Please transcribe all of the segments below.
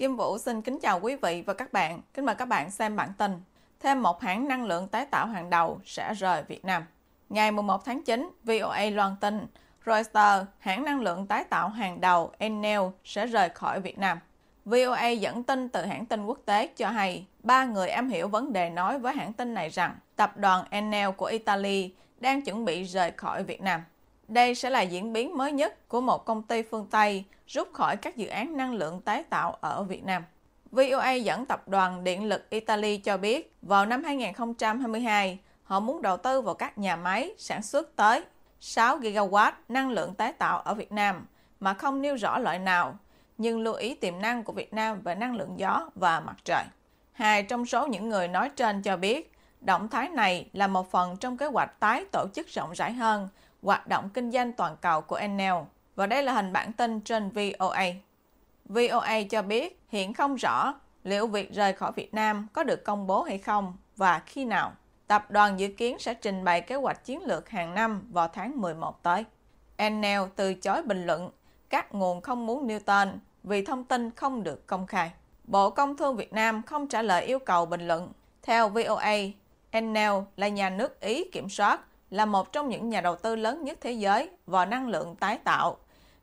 Kim Vũ xin kính chào quý vị và các bạn. Kính mời các bạn xem bản tin. Thêm một hãng năng lượng tái tạo hàng đầu sẽ rời Việt Nam. Ngày 11 tháng 9, VOA loan tin Reuters, hãng năng lượng tái tạo hàng đầu Enel sẽ rời khỏi Việt Nam. VOA dẫn tin từ hãng tin quốc tế cho hay, ba người am hiểu vấn đề nói với hãng tin này rằng tập đoàn Enel của Italy đang chuẩn bị rời khỏi Việt Nam. Đây sẽ là diễn biến mới nhất của một công ty phương Tây rút khỏi các dự án năng lượng tái tạo ở Việt Nam. VOA dẫn tập đoàn điện lực Italy cho biết, vào năm 2022, họ muốn đầu tư vào các nhà máy sản xuất tới 6 gigawatt năng lượng tái tạo ở Việt Nam mà không nêu rõ loại nào, nhưng lưu ý tiềm năng của Việt Nam về năng lượng gió và mặt trời. Hai trong số những người nói trên cho biết, động thái này là một phần trong kế hoạch tái tổ chức rộng rãi hơn hoạt động kinh doanh toàn cầu của Enel. Và đây là hình bản tin trên VOA. VOA cho biết hiện không rõ liệu việc rời khỏi Việt Nam có được công bố hay không và khi nào. Tập đoàn dự kiến sẽ trình bày kế hoạch chiến lược hàng năm vào tháng 11 tới. Enel từ chối bình luận các nguồn không muốn nêu tên vì thông tin không được công khai. Bộ Công Thương Việt Nam không trả lời yêu cầu bình luận. Theo VOA, Enel là nhà nước Ý kiểm soát là một trong những nhà đầu tư lớn nhất thế giới vào năng lượng tái tạo.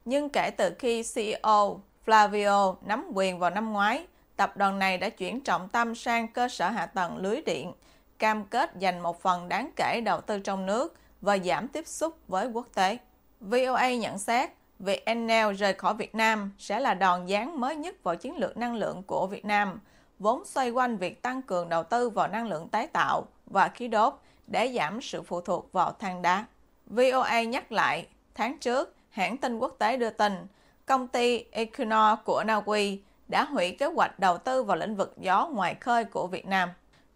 Nhưng kể từ khi CEO Flavio nắm quyền vào năm ngoái, tập đoàn này đã chuyển trọng tâm sang cơ sở hạ tầng lưới điện, cam kết dành một phần đáng kể đầu tư trong nước và giảm tiếp xúc với quốc tế. VOA nhận xét, việc Enel rời khỏi Việt Nam sẽ là đòn giáng mới nhất vào chiến lược năng lượng của Việt Nam, vốn xoay quanh việc tăng cường đầu tư vào năng lượng tái tạo và khí đốt – để giảm sự phụ thuộc vào than đá. VOA nhắc lại, tháng trước, hãng tin quốc tế đưa tin, công ty Equinor của Na Uy đã hủy kế hoạch đầu tư vào lĩnh vực gió ngoài khơi của Việt Nam.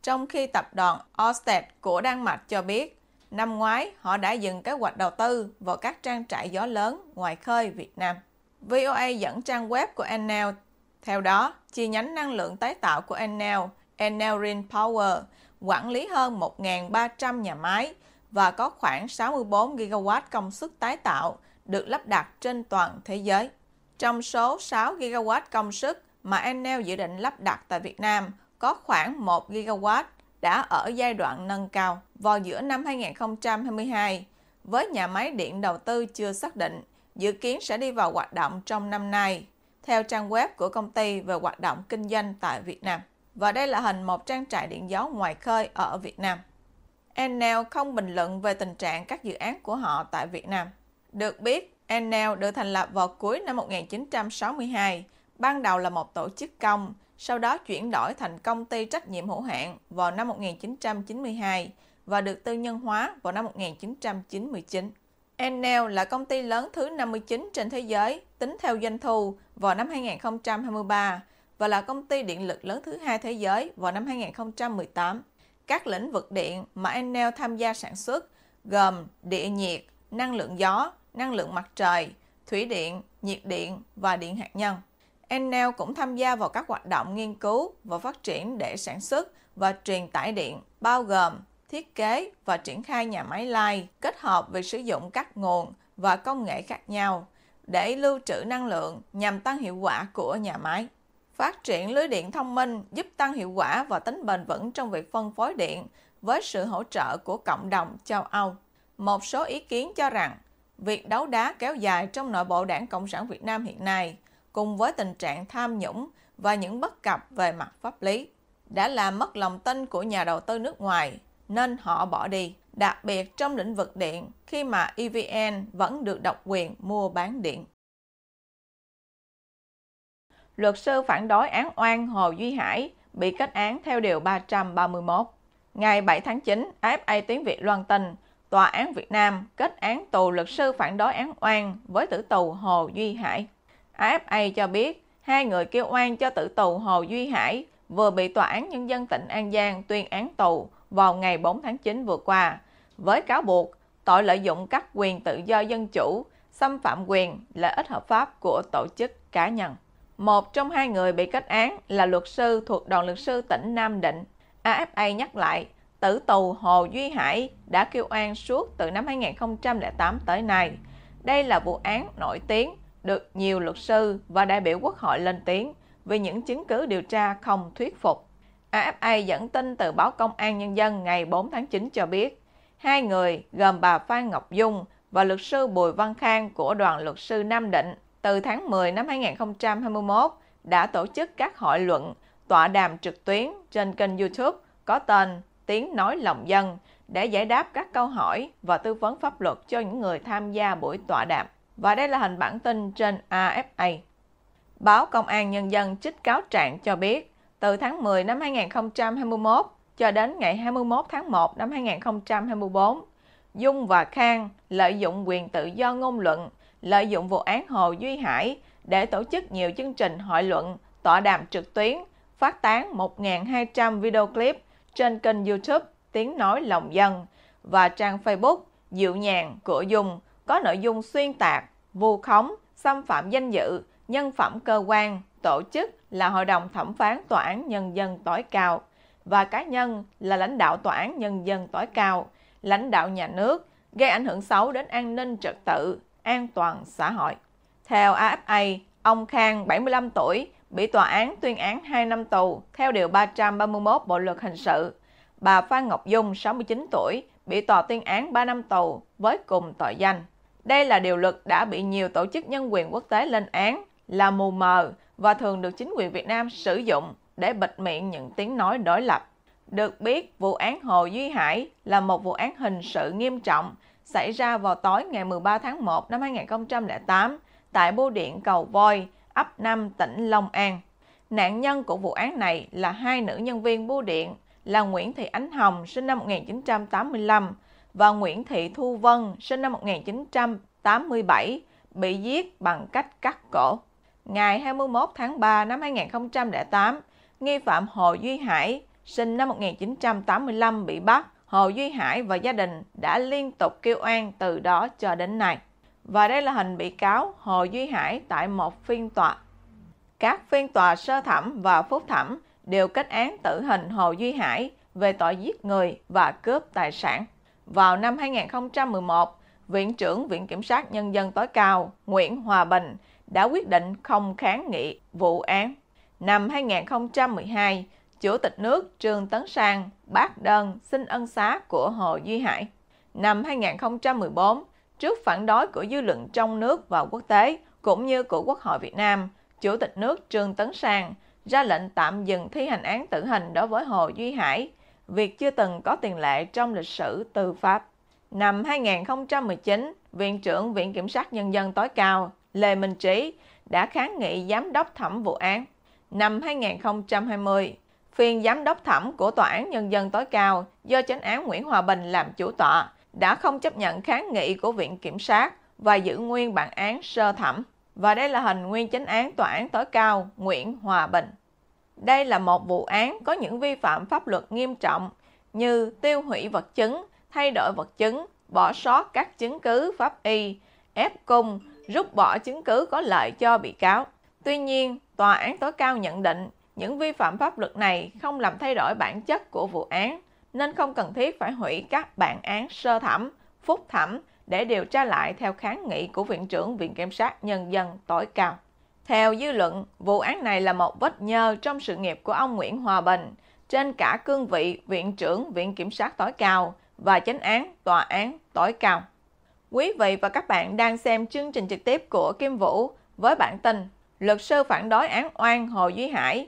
Trong khi tập đoàn Ørsted của Đan Mạch cho biết, năm ngoái họ đã dừng kế hoạch đầu tư vào các trang trại gió lớn ngoài khơi Việt Nam. VOA dẫn trang web của Enel. Theo đó, chi nhánh năng lượng tái tạo của Enel, Enel Green Power, quản lý hơn 1.300 nhà máy và có khoảng 64 gigawatt công suất tái tạo được lắp đặt trên toàn thế giới. Trong số 6 gigawatt công suất mà Enel dự định lắp đặt tại Việt Nam, có khoảng 1 gigawatt đã ở giai đoạn nâng cao vào giữa năm 2022 với nhà máy điện đầu tư chưa xác định, dự kiến sẽ đi vào hoạt động trong năm nay, theo trang web của công ty về hoạt động kinh doanh tại Việt Nam và đây là hình một trang trại điện gió ngoài khơi ở Việt Nam. Enel không bình luận về tình trạng các dự án của họ tại Việt Nam. Được biết, Enel được thành lập vào cuối năm 1962, ban đầu là một tổ chức công, sau đó chuyển đổi thành công ty trách nhiệm hữu hạn vào năm 1992 và được tư nhân hóa vào năm 1999. Enel là công ty lớn thứ 59 trên thế giới tính theo doanh thu vào năm 2023 và là công ty điện lực lớn thứ hai thế giới vào năm 2018. Các lĩnh vực điện mà Enel tham gia sản xuất gồm địa nhiệt, năng lượng gió, năng lượng mặt trời, thủy điện, nhiệt điện và điện hạt nhân. Enel cũng tham gia vào các hoạt động nghiên cứu và phát triển để sản xuất và truyền tải điện, bao gồm thiết kế và triển khai nhà máy lai kết hợp việc sử dụng các nguồn và công nghệ khác nhau để lưu trữ năng lượng nhằm tăng hiệu quả của nhà máy. Phát triển lưới điện thông minh giúp tăng hiệu quả và tính bền vững trong việc phân phối điện với sự hỗ trợ của cộng đồng châu Âu. Một số ý kiến cho rằng, việc đấu đá kéo dài trong nội bộ Đảng Cộng sản Việt Nam hiện nay cùng với tình trạng tham nhũng và những bất cập về mặt pháp lý đã làm mất lòng tin của nhà đầu tư nước ngoài nên họ bỏ đi, đặc biệt trong lĩnh vực điện khi mà EVN vẫn được độc quyền mua bán điện luật sư phản đối án oan Hồ Duy Hải bị kết án theo Điều 331. Ngày 7 tháng 9, AFA Tiếng Việt loan tin, Tòa án Việt Nam kết án tù luật sư phản đối án oan với tử tù Hồ Duy Hải. AFA cho biết, hai người kêu oan cho tử tù Hồ Duy Hải vừa bị Tòa án Nhân dân tỉnh An Giang tuyên án tù vào ngày 4 tháng 9 vừa qua, với cáo buộc tội lợi dụng các quyền tự do dân chủ, xâm phạm quyền, lợi ích hợp pháp của tổ chức cá nhân. Một trong hai người bị kết án là luật sư thuộc đoàn luật sư tỉnh Nam Định. AFA nhắc lại, tử tù Hồ Duy Hải đã kêu an suốt từ năm 2008 tới nay. Đây là vụ án nổi tiếng, được nhiều luật sư và đại biểu quốc hội lên tiếng vì những chứng cứ điều tra không thuyết phục. AFA dẫn tin từ báo Công an Nhân dân ngày 4 tháng 9 cho biết, hai người gồm bà Phan Ngọc Dung và luật sư Bùi Văn Khang của đoàn luật sư Nam Định từ tháng 10 năm 2021 đã tổ chức các hội luận, tọa đàm trực tuyến trên kênh YouTube có tên Tiếng Nói Lòng Dân để giải đáp các câu hỏi và tư vấn pháp luật cho những người tham gia buổi tọa đàm. Và đây là hình bản tin trên AFA. Báo Công an Nhân dân trích cáo trạng cho biết, từ tháng 10 năm 2021 cho đến ngày 21 tháng 1 năm 2024, Dung và Khang lợi dụng quyền tự do ngôn luận lợi dụng vụ án Hồ Duy Hải để tổ chức nhiều chương trình hội luận, tọa đàm trực tuyến, phát tán 1.200 video clip trên kênh YouTube Tiếng Nói Lòng Dân và trang Facebook Dịu Nhàn của Dung có nội dung xuyên tạc, vu khống, xâm phạm danh dự, nhân phẩm cơ quan, tổ chức là Hội đồng Thẩm phán Tòa án Nhân dân tối cao và cá nhân là lãnh đạo Tòa án Nhân dân tối cao, lãnh đạo nhà nước, gây ảnh hưởng xấu đến an ninh trật tự, an toàn xã hội. Theo AFA, ông Khang, 75 tuổi, bị tòa án tuyên án 2 năm tù theo Điều 331 Bộ Luật Hình sự. Bà Phan Ngọc Dung, 69 tuổi, bị tòa tuyên án 3 năm tù với cùng tội danh. Đây là điều luật đã bị nhiều tổ chức nhân quyền quốc tế lên án, là mù mờ và thường được chính quyền Việt Nam sử dụng để bịt miệng những tiếng nói đối lập. Được biết, vụ án Hồ Duy Hải là một vụ án hình sự nghiêm trọng xảy ra vào tối ngày 13 tháng 1 năm 2008 tại bưu điện Cầu Voi, ấp 5 tỉnh Long An. Nạn nhân của vụ án này là hai nữ nhân viên bưu điện là Nguyễn Thị Ánh Hồng sinh năm 1985 và Nguyễn Thị Thu Vân sinh năm 1987 bị giết bằng cách cắt cổ. Ngày 21 tháng 3 năm 2008, nghi phạm Hồ Duy Hải sinh năm 1985 bị bắt Hồ Duy Hải và gia đình đã liên tục kêu oan từ đó cho đến nay. Và đây là hình bị cáo Hồ Duy Hải tại một phiên tòa. Các phiên tòa sơ thẩm và phúc thẩm đều kết án tử hình Hồ Duy Hải về tội giết người và cướp tài sản. Vào năm 2011, Viện trưởng Viện Kiểm sát Nhân dân tối cao Nguyễn Hòa Bình đã quyết định không kháng nghị vụ án. Năm 2012, Chủ tịch nước Trương Tấn Sang bác đơn xin ân xá của Hồ Duy Hải. Năm 2014, trước phản đối của dư luận trong nước và quốc tế cũng như của Quốc hội Việt Nam, Chủ tịch nước Trương Tấn Sang ra lệnh tạm dừng thi hành án tử hình đối với Hồ Duy Hải, việc chưa từng có tiền lệ trong lịch sử tư pháp. Năm 2019, Viện trưởng Viện Kiểm sát Nhân dân tối cao Lê Minh Trí đã kháng nghị giám đốc thẩm vụ án. Năm 2020, phiên giám đốc thẩm của Tòa án Nhân dân tối cao do chánh án Nguyễn Hòa Bình làm chủ tọa đã không chấp nhận kháng nghị của Viện Kiểm sát và giữ nguyên bản án sơ thẩm. Và đây là hình nguyên chánh án Tòa án tối cao Nguyễn Hòa Bình. Đây là một vụ án có những vi phạm pháp luật nghiêm trọng như tiêu hủy vật chứng, thay đổi vật chứng, bỏ sót các chứng cứ pháp y, ép cung, rút bỏ chứng cứ có lợi cho bị cáo. Tuy nhiên, Tòa án tối cao nhận định những vi phạm pháp luật này không làm thay đổi bản chất của vụ án, nên không cần thiết phải hủy các bản án sơ thẩm, phúc thẩm để điều tra lại theo kháng nghị của Viện trưởng Viện Kiểm sát Nhân dân tối cao. Theo dư luận, vụ án này là một vết nhơ trong sự nghiệp của ông Nguyễn Hòa Bình trên cả cương vị Viện trưởng Viện Kiểm sát tối cao và chánh án Tòa án tối cao. Quý vị và các bạn đang xem chương trình trực tiếp của Kim Vũ với bản tin Luật sư phản đối án oan Hồ Duy Hải